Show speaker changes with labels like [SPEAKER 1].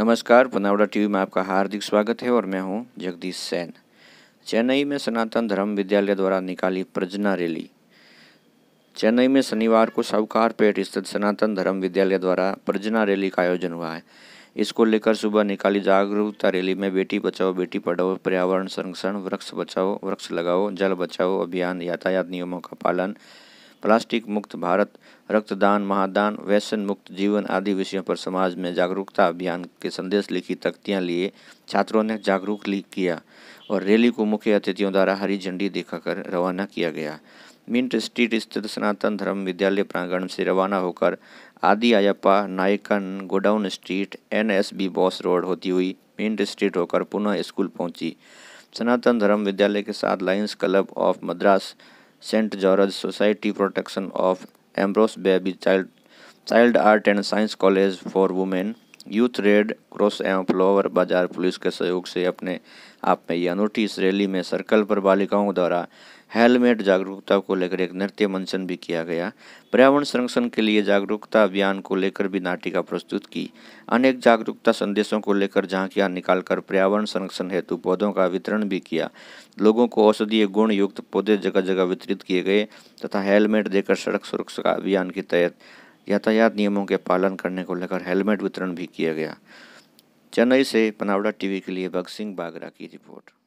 [SPEAKER 1] नमस्कार पनावड़ा टीवी में आपका हार्दिक स्वागत है और मैं हूं जगदीश सेन चेन्नई में सनातन धर्म विद्यालय द्वारा निकाली प्रजना रैली चेन्नई में शनिवार को सावकार पेट स्थित सनातन धर्म विद्यालय द्वारा प्रजना रैली का आयोजन हुआ है इसको लेकर सुबह निकाली जागरूकता रैली में बेटी बचाओ बेटी पढ़ाओ पर्यावरण संरक्षण वृक्ष बचाओ वृक्ष लगाओ जल बचाओ अभियान यातायात नियमों का पालन प्लास्टिक मुक्त भारत रक्तदान महादान व्यसन मुक्त जीवन आदि विषयों पर समाज में जागरूकता अभियान के संदेश लिखी तख्तियाँ लिए छात्रों ने जागरूक किया और रैली को मुख्य अतिथियों द्वारा हरी झंडी दिखाकर रवाना किया गया मिंट स्ट्रीट स्थित सनातन धर्म विद्यालय प्रांगण से रवाना होकर Adiappa Naicken godown street NSC Bose road होती हुई मिंट स्ट्रीट होकर पुनः स्कूल पहुंची सनातन धर्म विद्यालय के साथ lions club of Madras St. George Society Protection of Ambrose Baby Child, Child Art and Science College for Women, youth red cross एवं फ्लोवर बाजार पुलिस के सहयोग से अपने आप में यह अनूठी इस रैली में सर्कल पर बालिकाओं द्वारा हेलमेट जागरूकता को लेकर एक नृत्य मंचन भी किया गया पर्यावरण संरक्षण के लिए जागरूकता अभियान को लेकर भी नाटिका प्रस्तुत की अनेक जागरूकता संदेशों को लेकर झांकियां निकालकर पर्यावरण संरक्षण हेतु पौधों का वितरण भी किया लोगों को औषधीय गुण युक्त पौधे जगह जगह वितरित किए गए तथा हेलमेट देकर सड़क सुरक्षा अभियान के तहत यातायात नियमों के पालन करने को लेकर हेलमेट वितरण भी किया गया चेन्नई से पनावड़ा टीवी के लिए भगत सिंह बागरा की रिपोर्ट